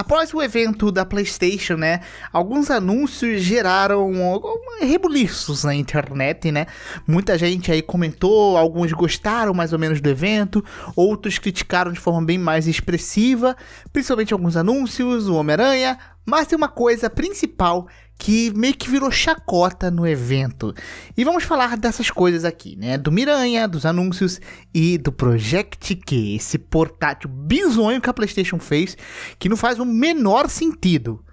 Após o evento da PlayStation, né, alguns anúncios geraram rebuliços na internet, né? Muita gente aí comentou, alguns gostaram mais ou menos do evento, outros criticaram de forma bem mais expressiva, principalmente alguns anúncios, o Homem-Aranha, mas tem uma coisa principal que meio que virou chacota no evento. E vamos falar dessas coisas aqui, né? Do Miranha, dos anúncios e do Project Q, esse portátil bizonho que a PlayStation fez, que não faz o menor sentido.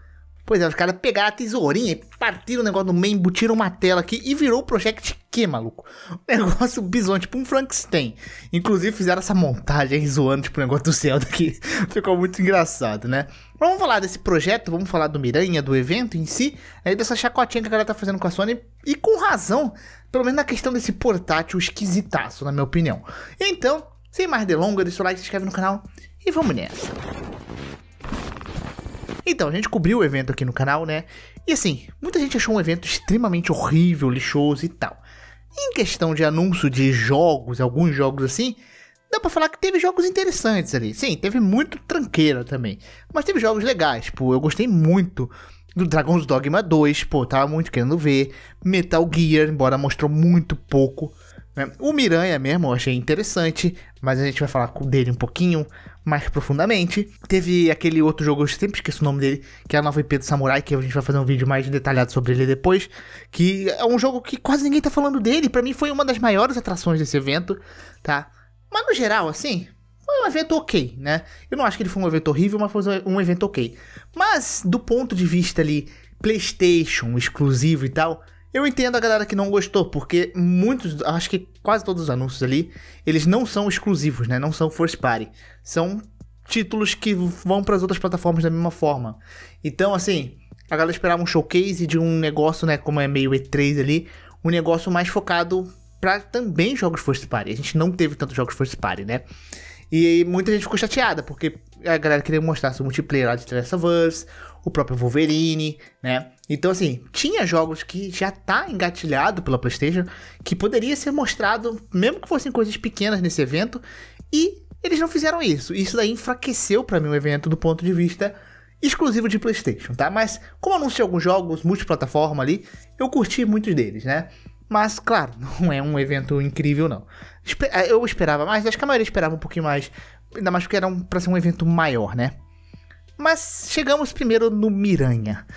Pois é, os caras pegaram a tesourinha e partiram o negócio no meio, embutiram uma tela aqui e virou o Project quê, maluco? Um negócio bizonho, tipo um Frankenstein. Inclusive fizeram essa montagem aí zoando, tipo, o um negócio do Zelda daqui, ficou muito engraçado, né? vamos falar desse projeto, vamos falar do Miranha, do evento em si, aí é dessa chacotinha que a galera tá fazendo com a Sony, e com razão, pelo menos na questão desse portátil esquisitaço, na minha opinião. Então, sem mais delongas, deixa o like, se inscreve no canal e vamos nessa. Então, a gente cobriu o evento aqui no canal, né? E assim, muita gente achou um evento extremamente horrível, lixoso e tal. Em questão de anúncio de jogos, alguns jogos assim, dá para falar que teve jogos interessantes ali. Sim, teve muito tranqueira também, mas teve jogos legais. Pô, eu gostei muito do Dragon's Dogma 2, pô, tava muito querendo ver. Metal Gear, embora mostrou muito pouco. Né? O Miranha mesmo eu achei interessante, mas a gente vai falar dele um pouquinho mais profundamente. Teve aquele outro jogo, eu sempre esqueço o nome dele, que é a nova IP do Samurai, que a gente vai fazer um vídeo mais detalhado sobre ele depois. Que é um jogo que quase ninguém tá falando dele. para mim foi uma das maiores atrações desse evento, tá? Mas no geral, assim, foi um evento ok, né? Eu não acho que ele foi um evento horrível, mas foi um evento ok. Mas do ponto de vista ali, PlayStation exclusivo e tal, eu entendo a galera que não gostou, porque muitos, acho que quase todos os anúncios ali, eles não são exclusivos, né? Não são first party. São títulos que vão para as outras plataformas da mesma forma. Então, assim, a galera esperava um showcase de um negócio, né, como é meio E3 ali, um negócio mais focado para também jogos first party. A gente não teve tantos jogos first party, né? E muita gente ficou chateada, porque a galera queria mostrar o multiplayer lá de The of Us, o próprio Wolverine, né? Então, assim, tinha jogos que já tá engatilhado pela PlayStation, que poderia ser mostrado, mesmo que fossem coisas pequenas nesse evento, e eles não fizeram isso. Isso daí enfraqueceu para mim o evento do ponto de vista exclusivo de PlayStation, tá? Mas, como anunciei alguns jogos multiplataforma ali, eu curti muitos deles, né? Mas, claro, não é um evento incrível, não. Eh, eu esperava mais, acho que a maioria esperava um pouquinho mais, ainda mais porque era um, pra ser um evento maior, né? Mas chegamos primeiro no Miranha.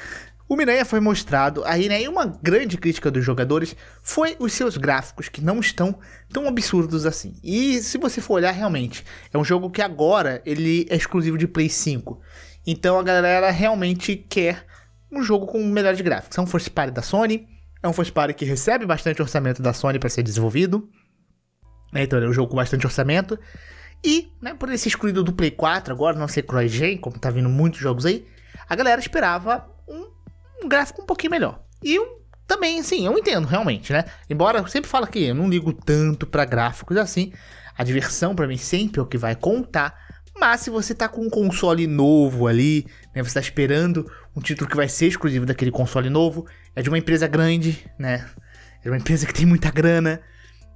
O Miranha foi mostrado aí, né? E uma grande crítica dos jogadores foi os seus gráficos, que não estão tão absurdos assim. E se você for olhar realmente, é um jogo que agora ele é exclusivo de Play 5. Então a galera realmente quer um jogo com melhores gráficos. É um force party da Sony, é um force party que recebe bastante orçamento da Sony para ser desenvolvido. É, então é um jogo com bastante orçamento. E, né, por esse excluído do Play 4 agora, não ser cross como tá vindo muitos jogos aí, a galera esperava um um gráfico um pouquinho melhor. E um, também, assim, eu entendo realmente, né? Embora eu sempre falo que eu não ligo tanto para gráficos assim, a diversão para mim sempre é o que vai contar. Mas se você tá com um console novo ali, né, você tá esperando um título que vai ser exclusivo daquele console novo, é de uma empresa grande, né? É uma empresa que tem muita grana,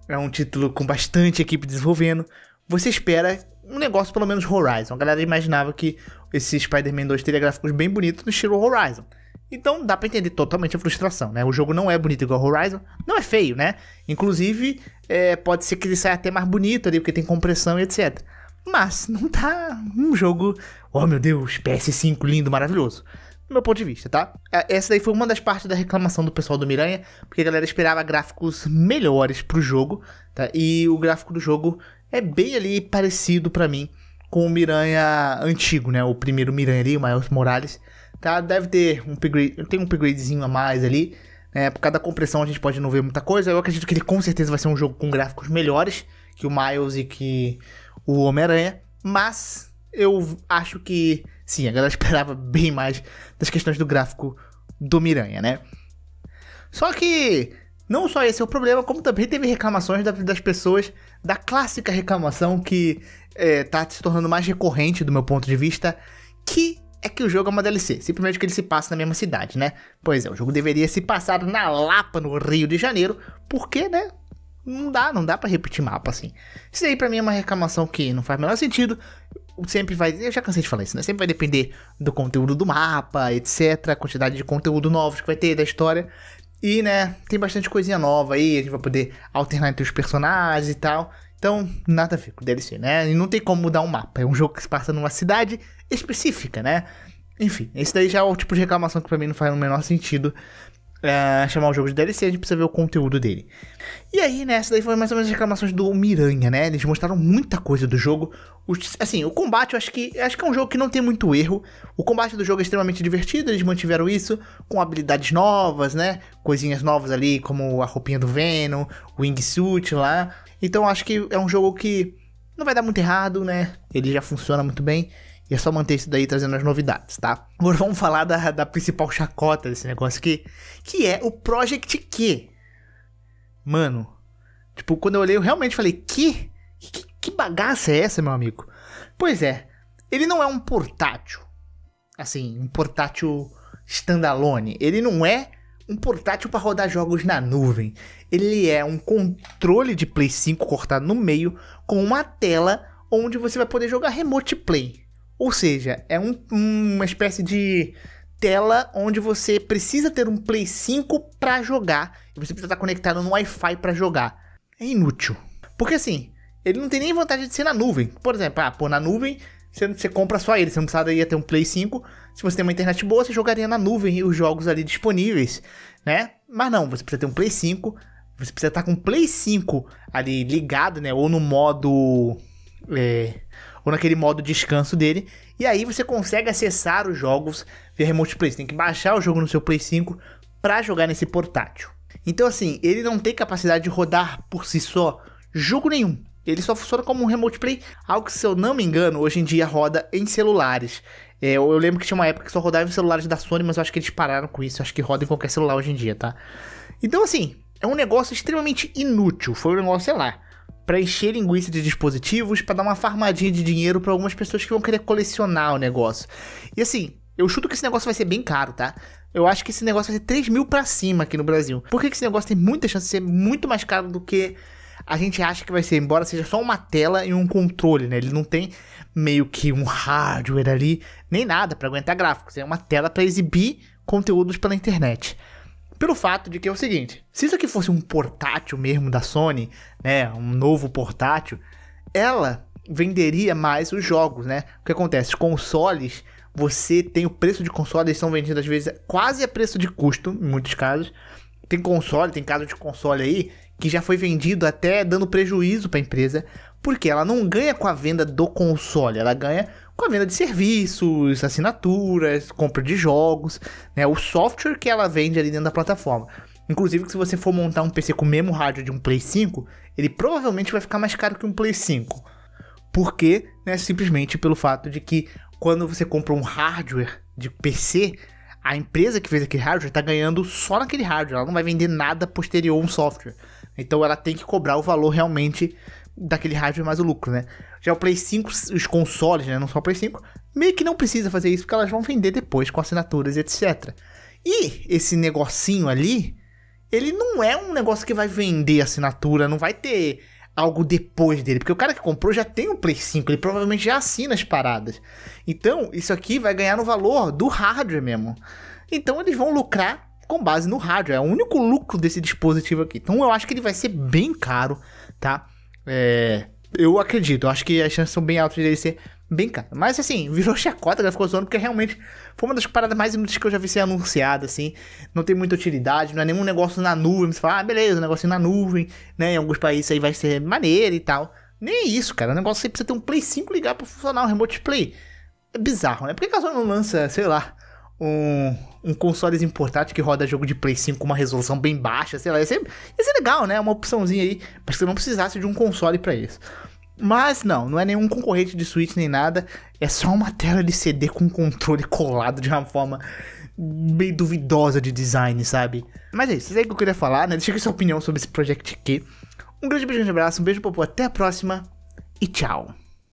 é um título com bastante equipe desenvolvendo. Você espera um negócio pelo menos Horizon. A galera imaginava que esse Spider-Man 2 teria gráficos bem bonitos no estilo Horizon. Então dá pra entender totalmente a frustração, né? O jogo não é bonito igual Horizon, não é feio, né? Inclusive, é, pode ser que ele saia até mais bonito ali, porque tem compressão e etc. Mas não tá um jogo, oh meu Deus, PS5 lindo, maravilhoso. Do meu ponto de vista, tá? É, essa daí foi uma das partes da reclamação do pessoal do Miranha, porque a galera esperava gráficos melhores pro jogo, tá? E o gráfico do jogo é bem ali parecido para mim com o Miranha antigo, né? O primeiro Miranha ali, o Miles Morales tá? Deve ter um upgrade, tem um upgradezinho a mais ali, né? Por causa da compressão a gente pode não ver muita coisa. Eu acredito que ele com certeza vai ser um jogo com gráficos melhores que o Miles e que o Homem-Aranha, mas eu acho que sim, a galera esperava bem mais das questões do gráfico do Miranha, né? Só que não só esse é o problema, como também teve reclamações das pessoas da clássica reclamação que é, tá se tornando mais recorrente do meu ponto de vista, que é que o jogo é uma DLC, simplesmente que ele se passa na mesma cidade, né? Pois é, o jogo deveria se passar na Lapa, no Rio de Janeiro, porque, né? Não dá, não dá para repetir mapa assim. Isso aí para mim é uma reclamação que não faz o menor sentido. Sempre vai, eu já cansei de falar isso, né? Sempre vai depender do conteúdo do mapa, etc, a quantidade de conteúdo novos que vai ter da história. E, né, tem bastante coisinha nova aí, a gente vai poder alternar entre os personagens e tal. Então, nada a ver com DLC, né? E não tem como mudar um mapa. É um jogo que se passa numa cidade específica, né? Enfim, esse daí já é o tipo de reclamação que pra mim não faz o menor sentido. É, chamar o jogo de DLC, a gente precisa ver o conteúdo dele. E aí, né, essa daí foi mais ou menos as reclamações do Miranha, né? Eles mostraram muita coisa do jogo. Os, assim, o combate eu acho que acho que é um jogo que não tem muito erro. O combate do jogo é extremamente divertido, eles mantiveram isso com habilidades novas, né? Coisinhas novas ali, como a roupinha do Venom, o wingsuit lá. Então acho que é um jogo que não vai dar muito errado, né? Ele já funciona muito bem. E é só manter isso daí trazendo as novidades, tá? Agora vamos falar da, da principal chacota desse negócio aqui, que é o Project Q. Mano, tipo, quando eu olhei, eu realmente falei, que? Que, que bagaça é essa, meu amigo? Pois é, ele não é um portátil. Assim, um portátil standalone. Ele não é um portátil para rodar jogos na nuvem. Ele é um controle de Play 5 cortado no meio com uma tela onde você vai poder jogar remote play. Ou seja, é um, uma espécie de tela onde você precisa ter um Play 5 para jogar e você precisa estar tá conectado no Wi-Fi para jogar. É inútil. Porque assim, ele não tem nem vantagem de ser na nuvem. Por exemplo, ah, pô, na nuvem você, você compra só ele, você não precisaria ter um Play 5. Se você tem uma internet boa, você jogaria na nuvem os jogos ali disponíveis, né? Mas não, você precisa ter um Play 5, você precisa estar tá com o Play 5 ali ligado, né? Ou no modo é, ou naquele modo descanso dele. E aí você consegue acessar os jogos via Remote Play. Você tem que baixar o jogo no seu Play 5 para jogar nesse portátil. Então, assim, ele não tem capacidade de rodar por si só jogo nenhum. Ele só funciona como um Remote Play, algo que, se eu não me engano, hoje em dia roda em celulares. É, eu lembro que tinha uma época que só rodava em celulares da Sony, mas eu acho que eles pararam com isso. Eu acho que roda em qualquer celular hoje em dia, tá? Então, assim, é um negócio extremamente inútil. Foi um negócio, sei lá para encher linguiça de dispositivos para dar uma farmadinha de dinheiro para algumas pessoas que vão querer colecionar o negócio. E assim, eu chuto que esse negócio vai ser bem caro, tá? Eu acho que esse negócio vai ser 3 mil pra cima aqui no Brasil. Por que, que esse negócio tem muita chance de ser muito mais caro do que a gente acha que vai ser? Embora seja só uma tela e um controle, né? Ele não tem meio que um hardware ali, nem nada para aguentar gráficos. É uma tela para exibir conteúdos pela internet. Pelo fato de que é o seguinte: se isso aqui fosse um portátil mesmo da Sony, né? Um novo portátil, ela venderia mais os jogos, né? O que acontece? Consoles, você tem o preço de console, eles são vendidos às vezes quase a preço de custo, em muitos casos. Tem console, tem caso de console aí que já foi vendido até dando prejuízo para a empresa, porque ela não ganha com a venda do console, ela ganha com a venda de serviços, assinaturas, compra de jogos, né? O software que ela vende ali dentro da plataforma. Inclusive, se você for montar um PC com o mesmo rádio de um Play 5, ele provavelmente vai ficar mais caro que um Play 5. Por quê? Né? Simplesmente pelo fato de que quando você compra um hardware de PC, a empresa que fez aquele hardware está ganhando só naquele hardware, ela não vai vender nada posterior a um software. Então ela tem que cobrar o valor realmente daquele hardware é mais o lucro, né? Já o Play 5, os consoles, né? Não só o Play 5, meio que não precisa fazer isso porque elas vão vender depois com assinaturas, etc. E esse negocinho ali, ele não é um negócio que vai vender assinatura, não vai ter algo depois dele, porque o cara que comprou já tem o Play 5, ele provavelmente já assina as paradas. Então, isso aqui vai ganhar no valor do hardware mesmo. Então, eles vão lucrar com base no hardware, é o único lucro desse dispositivo aqui. Então, eu acho que ele vai ser bem caro, tá? É, eu acredito, acho que as chances são bem altas dele ser bem caro. Mas assim, virou chacota, já né? ficou zoando, porque realmente foi uma das paradas mais inúteis que eu já vi ser anunciada, assim. Não tem muita utilidade, não é nenhum negócio na nuvem. Você fala, ah, beleza, um negócio na nuvem, né? Em alguns países aí vai ser maneiro e tal. Nem é isso, cara. O é negócio você precisa ter um Play 5 ligar pra funcionar um Remote Play. É bizarro, né? Por que a Sony não lança, sei lá, um, um consolezinho que roda jogo de Play 5 com uma resolução bem baixa, sei lá. Ia ser, ia ser legal, né? Uma opçãozinha aí, para que você não precisasse de um console para isso. Mas não, não é nenhum concorrente de Switch nem nada. É só uma tela de CD com controle colado de uma forma meio duvidosa de design, sabe? Mas é isso, é isso que eu queria falar, né? Deixa aqui sua opinião sobre esse Project Q. Um grande beijo, um grande abraço, um beijo, popô, até a próxima e tchau!